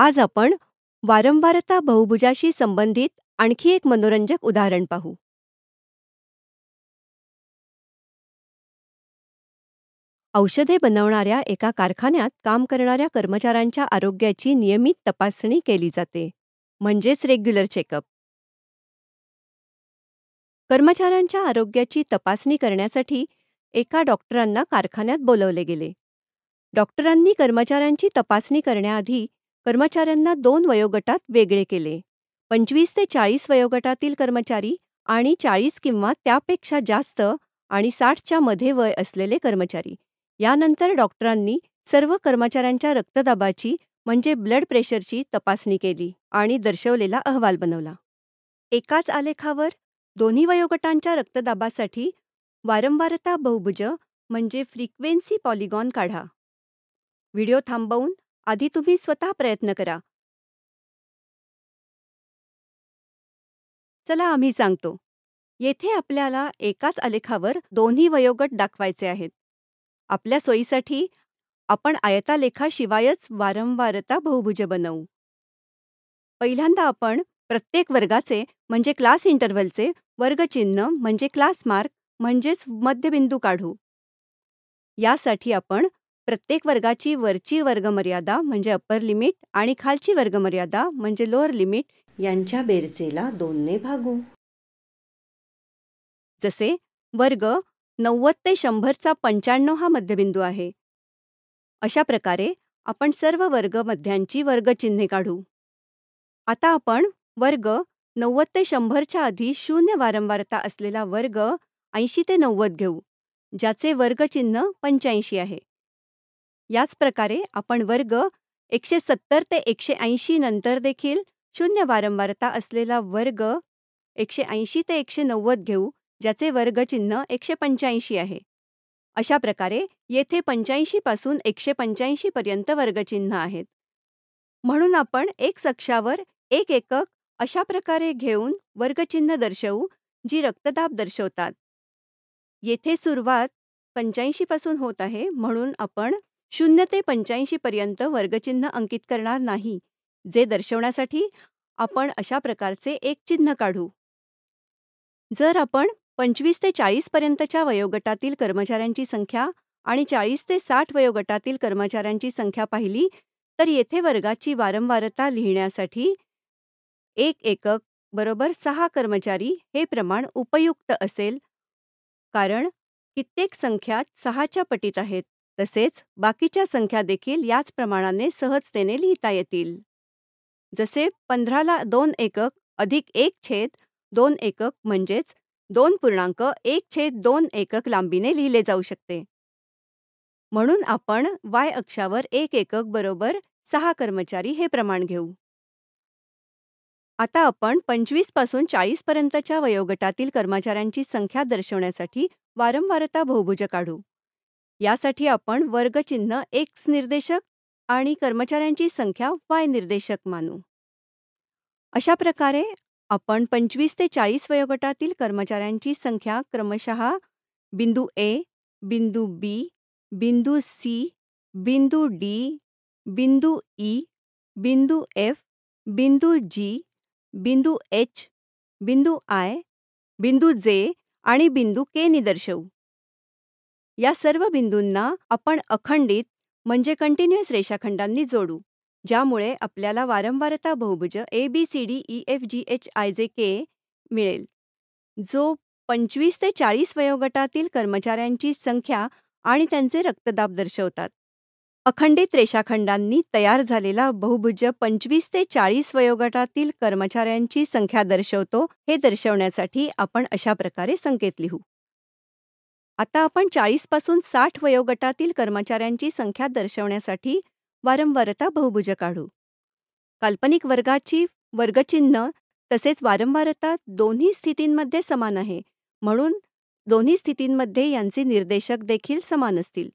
आज आपण वारंवारता बहुभुजाशी संबंधित आणखी एक मनोरंजक उदाहरण पाहू औषधे बनवणाऱ्या एका कारखान्यात काम करणाऱ्या कर्मचाऱ्यांच्या आरोग्याची नियमित तपासणी केली जाते म्हणजेच रेग्युलर चेकअप कर्मचाऱ्यांच्या आरोग्याची तपासणी करण्यासाठी एका डॉक्टरांना कारखान्यात बोलवले गेले डॉक्टरांनी कर्मचाऱ्यांची तपासणी करण्याआधी कर्मचाऱ्यांना दोन वयोगटात वेगळे केले पंचवीस ते चाळीस वयोगटातील कर्मचारी आणि चाळीस किंवा त्यापेक्षा जास्त आणि साठच्या मध्ये वय असलेले कर्मचारी यानंतर डॉक्टरांनी सर्व कर्मचाऱ्यांच्या रक्तदाबाची म्हणजे ब्लड प्रेशरची तपासणी केली आणि दर्शवलेला अहवाल बनवला एकाच आलेखावर दोन्ही वयोगटांच्या रक्तदाबासाठी वारंवारता बहुभुज म्हणजे फ्रिक्वेन्सी पॉलिगॉन काढा व्हिडिओ थांबवून आधी तुम्ही स्वतः प्रयत्न करा चला आम्ही सांगतो येथे आपल्याला एकाच आलेखावर दोन्ही वयोगट दाखवायचे आहेत आपल्या सोयीसाठी आपण आयतालेखाशिवायच वारंवारता बहुभुज बनवू पहिल्यांदा आपण प्रत्येक वर्गाचे म्हणजे क्लास इंटरव्हलचे वर्गचिन्ह म्हणजे क्लास मार्क म्हणजेच मध्यबिंदू काढू यासाठी आपण प्रत्येक वर्गाची वरची वर्गमर्यादा म्हणजे अप्पर लिमिट आणि खालची वर्गमर्यादा म्हणजे लोअर लिमिट यांच्या बेरजेला दोनने भागू जसे वर्ग नव्वद ते शंभरचा पंच्याण्णव हा मध्यबिंदू आहे अशा प्रकारे आपण सर्व वर्ग मध्यांची वर्गचिन्हे काढू आता आपण वर्ग नव्वद ते शंभरच्या आधी शून्य वारंवारता असलेला वर्ग ऐंशी ते नव्वद घेऊ ज्याचे वर्गचिन्ह पंच्याऐंशी आहे याच प्रकारे आपण वर्ग एकशे सत्तर ते एकशे ऐंशी नंतर देखील शून्य वारंवारता असलेला वर्ग एकशे ऐंशी ते एकशे नव्वद घेऊ ज्याचे वर्गचिन्ह एकशे पंच्याऐंशी आहे अशा प्रकारे येथे पंच्याऐंशीपासून एकशे पंच्याऐंशीपर्यंत वर्गचिन्ह आहेत म्हणून आपण एक सक्षावर एक एकक अशा प्रकारे घेऊन वर्गचिन्ह दर्शवू जी रक्तदाब दर्शवतात येथे सुरुवात पंच्याऐंशीपासून होत आहे म्हणून आपण शून्य ते पंच्याऐंशी पर्यंत वर्गचिन्ह अंकित करणार नाही जे दर्शवण्यासाठी आपण अशा प्रकारचे एक चिन्ह काढू जर आपण पंचवीस ते चाळीस पर्यंतच्या वयोगटातील कर्मचाऱ्यांची संख्या आणि चाळीस ते साठ वयोगटातील कर्मचाऱ्यांची संख्या पाहिली तर येथे वर्गाची वारंवारता लिहिण्यासाठी एक एकक बरोबर सहा कर्मचारी हे प्रमाण उपयुक्त असेल कारण कित्येक संख्या सहाच्या पटीत आहेत तसेच बाकीच्या संख्या देखील याच प्रमाणाने सहजतेने लिहिता येतील जसे पंधराला दोन एकक अधिक एक छेद दोन एकक म्हणजेच दोन पूर्णांक एक छेद दोन एकक लांबीने लिहिले जाऊ शकते म्हणून आपण वाय अक्षावर एक एकक बरोबर सहा कर्मचारी हे प्रमाण घेऊ आता आपण पंचवीस पासून चाळीस पर्यंतच्या वयोगटातील कर्मचाऱ्यांची संख्या दर्शवण्यासाठी वारंवारता बहुभुज काढू यासाठी आपण वर्गचिन्ह एक्स निर्देशक आणि कर्मचाऱ्यांची संख्या वाय निर्देशक मानू अशा प्रकारे आपण पंचवीस ते चाळीस वयोगटातील कर्मचाऱ्यांची संख्या क्रमशः बिंदू ए बिंदू बी बिंदू सी बिंदू डी बिंदू ई बिंदू एफ बिंदू जी बिंदू एच बिंदू आय बिंदू जे आणि बिंदू के निदर्शवू या सर्व बिंदूंना आपण अखंडित म्हणजे कंटिन्युअस रेषाखंडांनी जोडू ज्यामुळे आपल्याला वारंवारता बहुभुज A B C D E F G H I J K मिळेल जो पंचवीस ते चाळीस वयोगटातील कर्मचाऱ्यांची संख्या आणि त्यांचे रक्तदाब दर्शवतात अखंडित रेषाखंडांनी तयार झालेला बहुभुज पंचवीस ते चाळीस वयोगटातील कर्मचाऱ्यांची संख्या दर्शवतो हे दर्शवण्यासाठी आपण अशा प्रकारे संकेत लिहू आता आपण चाळीसपासून पासून साठ वयोगटातील कर्मचाऱ्यांची संख्या दर्शवण्यासाठी वारंवारता बहुभुज काढू काल्पनिक वर्गाची वर्गचिन्ह तसेच वारंवारता दोन्ही स्थितींमध्ये समान आहे म्हणून दोन्ही स्थितींमध्ये यांचे निर्देशक देखील समान असतील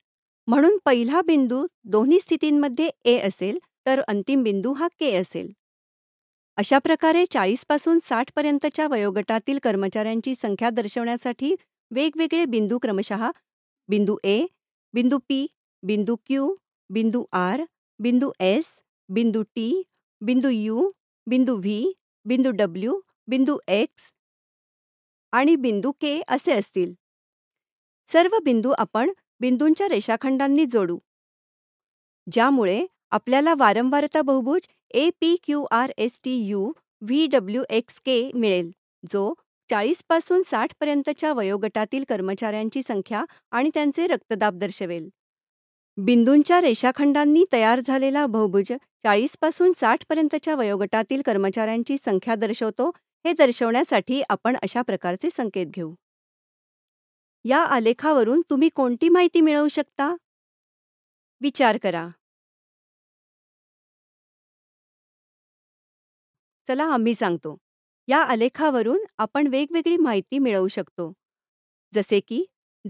म्हणून पहिला बिंदू दोन्ही स्थितींमध्ये ए असेल तर अंतिम बिंदू हा के असेल अशा प्रकारे चाळीसपासून साठपर्यंतच्या वयोगटातील कर्मचाऱ्यांची संख्या दर्शवण्यासाठी वेगवेगळे बिंदू क्रमशः बिंदू ए बिंदू पी बिंदू क्यू बिंदू आर बिंदू एस बिंदू टी बिंदू यू बिंदू व्ही बिंदू डब्ल्यू बिंदू एक्स आणि बिंदू के असे असतील सर्व बिंदू आपण बिंदूंच्या रेषाखंडांनी जोडू ज्यामुळे आपल्याला वारंवारता बहुभुज A P Q R S T U V W X K मिळेल जो चाळीस पासून साठ पर्यंतच्या वयोगटातील कर्मचाऱ्यांची संख्या आणि त्यांचे रक्तदाब दर्शवेल बिंदूंच्या रेषाखंडांनी तयार झालेला बहुभुज चाळीस पासून साठ पर्यंतच्या वयोगटातील कर्मचाऱ्यांची संख्या दर्शवतो हे दर्शवण्यासाठी आपण अशा प्रकारचे संकेत घेऊ या आलेखावरून तुम्ही कोणती माहिती मिळवू शकता विचार करा चला आम्ही सांगतो या आलेखावरून आपण वेगवेगळी माहिती मिळवू शकतो जसे की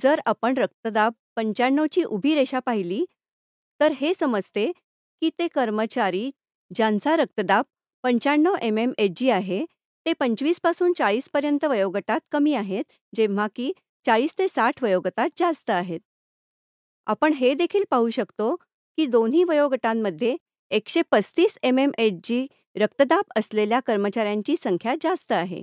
जर आपण रक्तदाब पंच्याण्णवची उभी रेषा पाहिली तर हे समजते की ते कर्मचारी ज्यांचा रक्तदाब पंच्याण्णव एम एम एच जी आहे ते पंचवीसपासून चाळीसपर्यंत वयोगटात कमी आहेत जेव्हा की चाळीस ते साठ वयोगटात जास्त आहेत आपण हे देखील पाहू शकतो की दोन्ही वयोगटांमध्ये एकशे पस्तीस एम एम एच जी रक्तदाब असलेल्या कर्मचाऱ्यांची संख्या जास्त आहे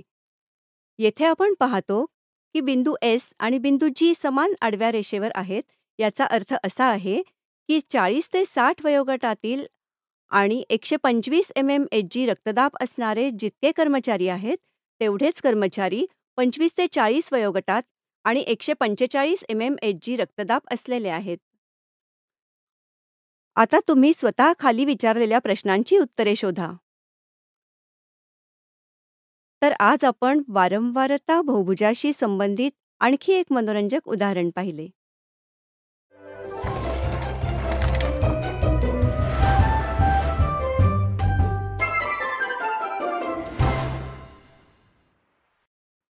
येथे आपण पाहतो की बिंदू एस आणि बिंदू जी समान आडव्या रेषेवर आहेत याचा अर्थ असा आहे की चाळीस ते साठ वयोगटातील आणि एकशे पंचवीस एम एम एच जी रक्तदाब असणारे जितके कर्मचारी आहेत तेवढेच कर्मचारी पंचवीस ते चाळीस वयोगटात आणि एकशे पंचेचाळीस एम एम एच जी रक्तदाब असलेले आहेत आता तुम्ही स्वतः खाली विचारलेल्या प्रश्नांची उत्तरे शोधा तर आज आपण वारंवारता बहुभुजाशी संबंधित आणखी एक मनोरंजक उदाहरण पाहिले